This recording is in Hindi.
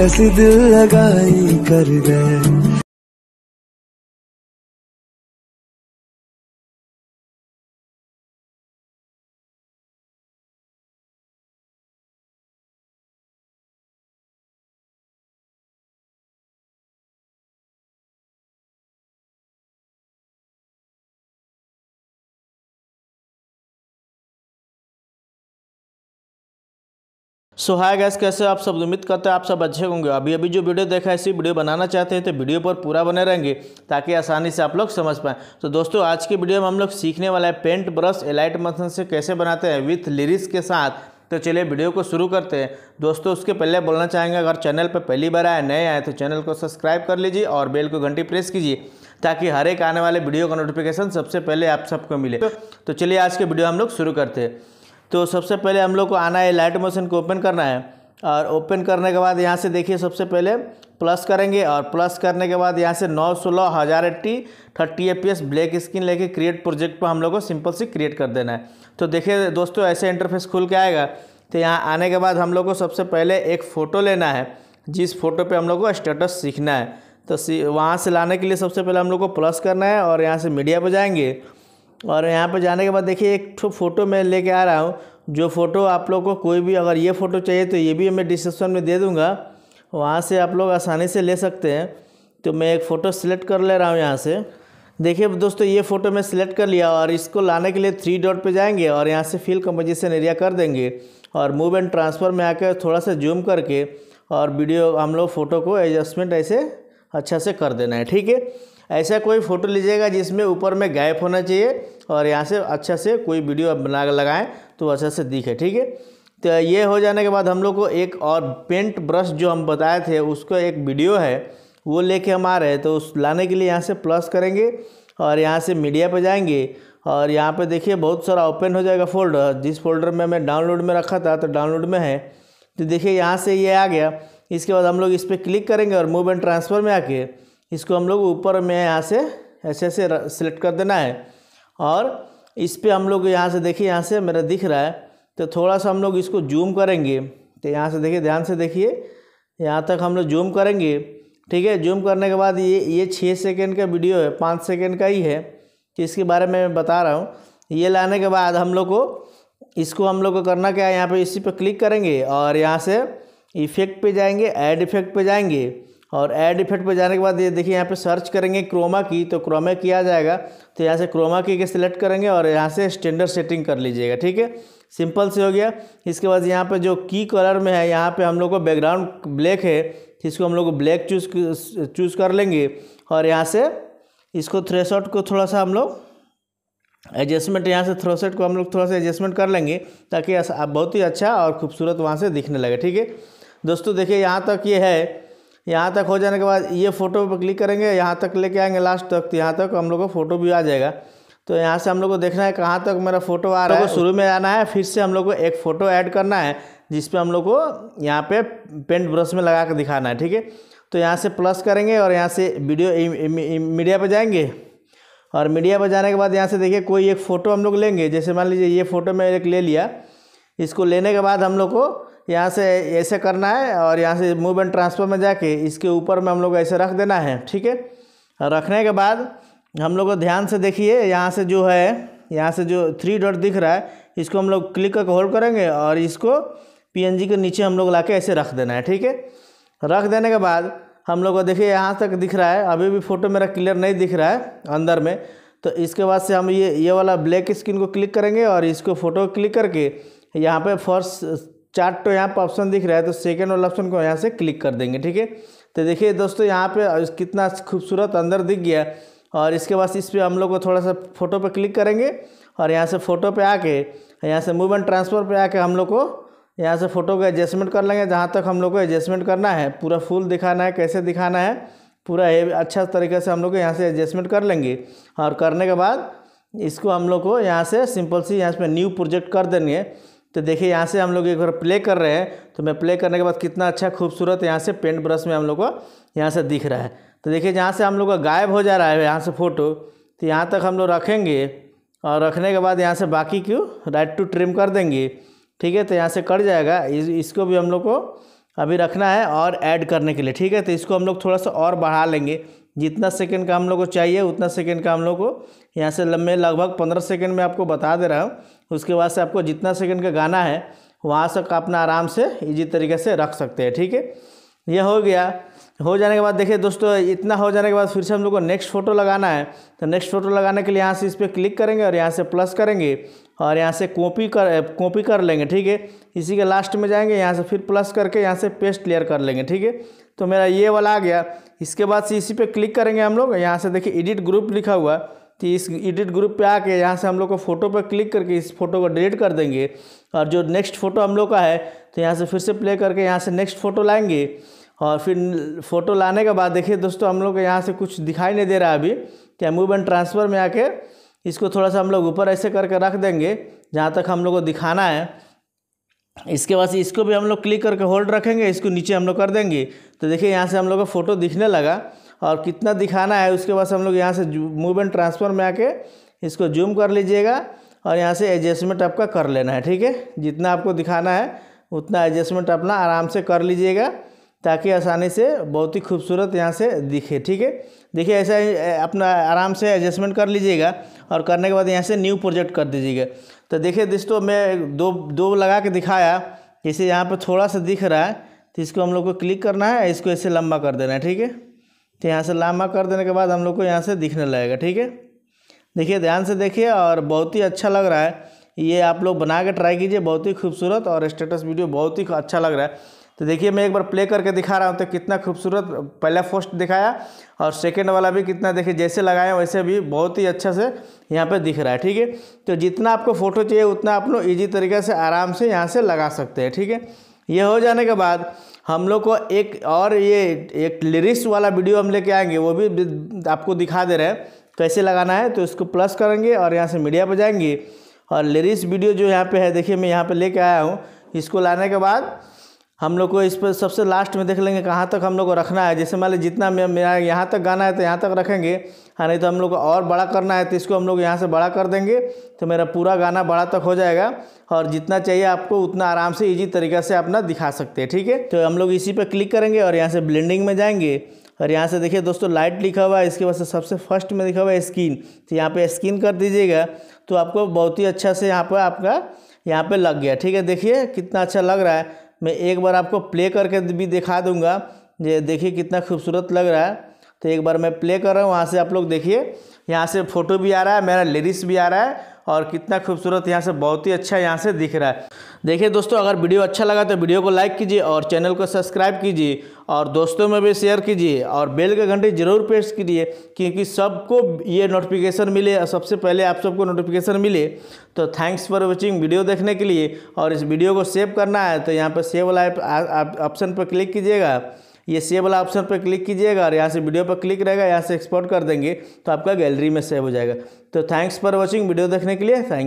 ऐसे दिल लगाई कर गए सो हाय गैस कैसे आप सब उम्मीद करते हैं आप सब अच्छे होंगे अभी अभी जो वीडियो देखा है इसी वीडियो बनाना चाहते हैं तो वीडियो पर पूरा बने रहेंगे ताकि आसानी से आप लोग समझ पाएँ तो दोस्तों आज की वीडियो में हम लोग सीखने वाला है पेंट ब्रश एलाइट मशन से कैसे बनाते हैं विथ लिरिक्स के साथ तो चलिए वीडियो को शुरू करते हैं दोस्तों उसके पहले बोलना चाहेंगे अगर चैनल पर पहली बार आए नए आए तो चैनल को सब्सक्राइब कर लीजिए और बेल को घंटी प्रेस कीजिए ताकि हर एक आने वाले वीडियो का नोटिफिकेशन सबसे पहले आप सबको मिले तो चलिए आज के वीडियो हम लोग शुरू करते हैं तो सबसे पहले हम लोग को आना है लाइट मोशन को ओपन करना है और ओपन करने के बाद यहाँ से देखिए सबसे पहले प्लस करेंगे और प्लस करने के बाद यहाँ से नौ सोलह हज़ार eighty thirty a black screen लेके क्रिएट प्रोजेक्ट पर हम लोग को सिंपल से क्रिएट कर देना है तो देखिए दोस्तों ऐसे इंटरफेस खुल के आएगा तो यहाँ आने के बाद हम लोग को सबसे पहले एक फ़ोटो लेना है जिस फोटो पे हम लोग को स्टेटस सीखना है तो सी वहाँ से लाने के लिए सबसे पहले हम लोग को प्लस करना है और यहाँ से मीडिया पर जाएंगे और यहाँ पर जाने के बाद देखिए एक फोटो मैं लेके आ रहा हूँ जो फ़ोटो आप लोग को कोई भी अगर ये फ़ोटो चाहिए तो ये भी मैं डिस्क्रिप्शन में दे दूँगा वहाँ से आप लोग आसानी से ले सकते हैं तो मैं एक फ़ोटो सिलेक्ट कर ले रहा हूँ यहाँ से देखिए दोस्तों ये फ़ोटो मैं सिलेक्ट कर लिया और इसको लाने के लिए थ्री डॉट पे जाएंगे और यहाँ से फिल कंपोजिशन एरिया कर देंगे और मूव एंड ट्रांसफ़र में आकर थोड़ा सा जूम करके और वीडियो हम लोग फ़ोटो को एडजस्टमेंट ऐसे अच्छा से कर देना है ठीक है ऐसा कोई फ़ोटो लीजिएगा जिसमें ऊपर में गैप होना चाहिए और यहाँ से अच्छा से कोई वीडियो आप बना लगाएँ तो अच्छा से दिखे ठीक है तो ये हो जाने के बाद हम लोग को एक और पेंट ब्रश जो हम बताए थे उसका एक वीडियो है वो लेके हम आ रहे हैं तो उस लाने के लिए यहाँ से प्लस करेंगे और यहाँ से मीडिया पे जाएंगे और यहाँ पे देखिए बहुत सारा ओपन हो जाएगा फोल्डर जिस फोल्डर में मैं डाउनलोड में रखा था तो डाउनलोड में है तो देखिए यहाँ से ये यह आ गया इसके बाद हम लोग इस पर क्लिक करेंगे और मूव एंड ट्रांसफ़र में आके इसको हम लोग ऊपर में यहाँ से ऐसे ऐसे सेलेक्ट कर देना है और इस पर हम लोग यहाँ से देखिए यहाँ से मेरा दिख रहा है तो थोड़ा सा हम लोग इसको जूम करेंगे तो यहाँ से देखिए ध्यान से देखिए यहाँ तक हम लोग जूम करेंगे ठीक है जूम करने के बाद ये ये छः सेकेंड का वीडियो है पाँच सेकेंड का ही है तो इसके बारे में मैं बता रहा हूँ ये लाने के बाद हम लोग को इसको हम लोग को करना क्या है यहाँ पर इसी पर क्लिक करेंगे और यहाँ से इफ़ेक्ट पे जाएंगे ऐड इफ़ेक्ट पे जाएंगे और ऐड इफेक्ट पर जाने के बाद ये देखिए यहाँ पे सर्च करेंगे क्रोमा की तो क्रोमा की आ जाएगा तो यहाँ से क्रोमा की के सिलेक्ट करेंगे और यहाँ से स्टैंडर्ड सेटिंग कर लीजिएगा ठीक है सिंपल से हो गया इसके बाद यहाँ पे जो की कलर में है यहाँ पे हम लोग को बैकग्राउंड ब्लैक है तो इसको हम लोग ब्लैक चूज चूज़ कर लेंगे और यहाँ से इसको थ्रेसआउट को थोड़ा सा हम लोग एडजस्टमेंट यहाँ से थ्रोसेट को हम लोग थोड़ा सा एडजस्टमेंट कर लेंगे ताकि बहुत ही अच्छा और खूबसूरत वहाँ से दिखने लगे ठीक है दोस्तों देखिए यहाँ तक ये यह है यहाँ तक हो जाने के बाद ये फ़ोटो पर क्लिक करेंगे यहाँ तक लेके आएंगे लास्ट तक तो यहाँ तक हम लोग को फ़ोटो भी आ जाएगा तो यहाँ से हम लोग को देखना है कहाँ तक मेरा फ़ोटो आ रहा तो है शुरू में आना है फिर से हम लोग को एक फ़ोटो ऐड करना है जिस पर हम लोग को यहाँ पे पेंट ब्रश में लगा कर दिखाना है ठीक है तो यहाँ से प्लस करेंगे और यहाँ से वीडियो मीडिया पर जाएंगे और मीडिया पर जाने के बाद यहाँ से देखिए कोई एक फ़ोटो हम लोग लेंगे जैसे मान लीजिए ये फ़ोटो मैं एक ले लिया इसको लेने के बाद हम लोग को यहाँ से ऐसे करना है और यहाँ से मूव एंड ट्रांसफर में जाके इसके ऊपर में हम लोग ऐसे रख देना है ठीक है रखने के बाद हम लोग ध्यान से देखिए यहाँ से जो है यहाँ से जो थ्री डॉट दिख रहा है इसको हम लोग क्लिक करके होल्ड करेंगे और इसको पीएनजी के नीचे हम लोग ला के ऐसे रख देना है ठीक है रख देने के बाद हम लोग को देखिए यहाँ तक दिख रहा है अभी भी फ़ोटो मेरा क्लियर नहीं दिख रहा है अंदर में तो इसके बाद से हम ये ये वाला ब्लैक स्क्रीन को क्लिक करेंगे और इसको फ़ोटो क्लिक करके यहाँ पे फर्स्ट चार तो यहाँ पर ऑप्शन दिख रहा है तो सेकेंड वाला ऑप्शन को यहाँ से क्लिक कर देंगे ठीक है तो देखिए दोस्तों यहाँ पे कितना खूबसूरत अंदर दिख गया और इसके बाद इस पर हम लोग को थोड़ा सा फोटो पे क्लिक करेंगे और यहाँ से फ़ोटो पे आके यहाँ से मूवमेंट ट्रांसफ़र पे आके हम लोग को यहाँ से फ़ोटो का एडजस्टमेंट कर लेंगे जहाँ तक हम लोग को एडजस्टमेंट करना है पूरा फुल दिखाना है कैसे दिखाना है पूरा ये अच्छा तरीके से हम लोग यहाँ से एडजस्टमेंट कर लेंगे और करने के बाद इसको हम लोग को यहाँ से सिंपल सी यहाँ पर न्यू प्रोजेक्ट कर देंगे तो देखिए यहाँ से हम लोग एक बार प्ले कर रहे हैं तो मैं प्ले करने के बाद कितना अच्छा खूबसूरत यहाँ से पेंट ब्रश में हम लोग को यहाँ से दिख रहा है तो देखिए जहाँ से हम लोग का गायब हो जा रहा है यहाँ से फ़ोटो तो यहाँ तक हम लोग रखेंगे और रखने के बाद यहाँ से बाकी क्यों राइट टू ट्रिम कर देंगे ठीक है तो यहाँ से कट जाएगा इस, इसको भी हम लोग को अभी रखना है और ऐड करने के लिए ठीक है तो इसको हम लोग थोड़ा सा और बढ़ा लेंगे जितना सेकंड का हम लोग को चाहिए उतना सेकंड का हम लोग को यहाँ से लम्बे लगभग पंद्रह सेकंड में आपको बता दे रहा हूँ उसके बाद से आपको जितना सेकंड का गाना है वहाँ से अपना आराम से इजी तरीके से रख सकते हैं ठीक है ये यह हो गया हो जाने के बाद देखिए दोस्तों इतना हो जाने के बाद फिर से हम लोग को नेक्स्ट फोटो लगाना है तो नेक्स्ट फोटो लगाने के लिए यहाँ से इस पर क्लिक करेंगे और यहाँ से प्लस करेंगे और यहाँ से कॉपी कर कॉपी कर लेंगे ठीक है इसी के लास्ट में जाएंगे यहाँ से फिर प्लस करके यहाँ से पेस्ट क्लियर कर लेंगे ठीक है तो मेरा ये वाला आ गया इसके बाद से इसी पे क्लिक करेंगे हम लोग यहाँ से देखिए एडिट ग्रुप लिखा हुआ तो इस एडिट ग्रुप पे आके यहाँ से हम लोग को फ़ोटो पे क्लिक करके इस फोटो को डिलीट कर देंगे और जो नेक्स्ट फ़ोटो हम लोग का है तो यहाँ से फिर से प्ले करके यहाँ से नेक्स्ट फ़ोटो लाएंगे और फिर फ़ोटो लाने के बाद देखिए दोस्तों हम लोग को यहाँ से कुछ दिखाई नहीं दे रहा अभी क्या मूव एंड ट्रांसफ़र में आके इसको थोड़ा सा हम लोग ऊपर ऐसे करके रख देंगे जहाँ तक हम लोग को दिखाना है इसके बाद इसको भी हम लोग क्लिक करके होल्ड रखेंगे इसको नीचे हम लोग कर देंगे तो देखिए यहाँ से हम लोग का फ़ोटो दिखने लगा और कितना दिखाना है उसके बाद हम लोग यहाँ से मूवमेंट ट्रांसफर में आके इसको जूम कर लीजिएगा और यहाँ से एडजस्टमेंट आपका कर लेना है ठीक है जितना आपको दिखाना है उतना एडजस्टमेंट अपना आराम से कर लीजिएगा ताकि आसानी से बहुत ही खूबसूरत यहाँ से दिखे ठीक है देखिए ऐसा अपना आराम से एडजस्टमेंट कर लीजिएगा और करने के बाद यहाँ से न्यू प्रोजेक्ट कर दीजिएगा तो देखिए दोस्तों मैं दो दो लगा के दिखाया जैसे यहाँ पर थोड़ा सा दिख रहा है तो इसको हम लोग को क्लिक करना है इसको ऐसे लंबा कर देना है ठीक है तो यहाँ से लंबा कर देने के बाद हम लोग को यहाँ से दिखने लगेगा ठीक है देखिए ध्यान से देखिए और बहुत ही अच्छा लग रहा है ये आप लोग बना के ट्राई कीजिए बहुत ही खूबसूरत और स्टेटस वीडियो बहुत ही अच्छा लग रहा है तो देखिए मैं एक बार प्ले करके दिखा रहा हूँ तो कितना खूबसूरत पहला फर्स्ट दिखाया और सेकेंड वाला भी कितना देखिए जैसे लगाया वैसे भी बहुत ही अच्छा से यहाँ पे दिख रहा है ठीक है तो जितना आपको फ़ोटो चाहिए उतना आप लोग ईजी तरीके से आराम से यहाँ से लगा सकते हैं ठीक है ये हो जाने के बाद हम लोग को एक और ये एक लिरिक्स वाला वीडियो हम लेके आएंगे वो भी आपको दिखा दे रहे हैं कैसे लगाना है तो इसको प्लस करेंगे और यहाँ से मीडिया पर जाएंगे और लिरिक्स वीडियो जो यहाँ पे है देखिए मैं यहाँ पे लेके आया हूँ इसको लाने के बाद हम लोग को इस पर सबसे लास्ट में देख लेंगे कहाँ तक हम लोग को रखना है जैसे मान लीजिए जितना मेरा यहाँ तक गाना है तो यहाँ तक रखेंगे हाँ नहीं तो हम लोग को और बड़ा करना है तो इसको हम लोग यहाँ से बड़ा कर देंगे तो मेरा पूरा गाना बड़ा तक हो जाएगा और जितना चाहिए आपको उतना आराम से इजी तरीके से अपना दिखा सकते हैं ठीक है तो हम लोग इसी पर क्लिक करेंगे और यहाँ से ब्लेंडिंग में जाएंगे और यहाँ से देखिए दोस्तों लाइट लिखा हुआ है इसके बाद से सबसे फर्स्ट में लिखा हुआ है स्किन तो यहाँ पर स्किन कर दीजिएगा तो आपको बहुत ही अच्छा से यहाँ पर आपका यहाँ पर लग गया ठीक है देखिए कितना अच्छा लग रहा है मैं एक बार आपको प्ले करके भी दिखा दूंगा ये देखिए कितना खूबसूरत लग रहा है तो एक बार मैं प्ले कर रहा हूँ वहाँ से आप लोग देखिए यहाँ से फ़ोटो भी आ रहा है मेरा लिरिक्स भी आ रहा है और कितना खूबसूरत यहाँ से बहुत ही अच्छा यहाँ से दिख रहा है देखिए दोस्तों अगर वीडियो अच्छा लगा तो वीडियो को लाइक कीजिए और चैनल को सब्सक्राइब कीजिए और दोस्तों में भी शेयर कीजिए और बेल के घंटे जरूर प्रेस कीजिए क्योंकि सबको ये नोटिफिकेशन मिले और सबसे पहले आप सबको नोटिफिकेशन मिले तो थैंक्स फॉर वॉचिंग वीडियो देखने के लिए और इस वीडियो को सेव करना है तो यहाँ पर सेव वाला ऑप्शन पर क्लिक कीजिएगा ये सेव वाला ऑप्शन पर क्लिक कीजिएगा और यहाँ से वीडियो पर क्लिक रहेगा यहाँ से एक्सपोर्ट कर देंगे तो आपका गैलरी में सेव हो जाएगा तो थैंक्स फॉर वॉचिंग वीडियो देखने के लिए थैंक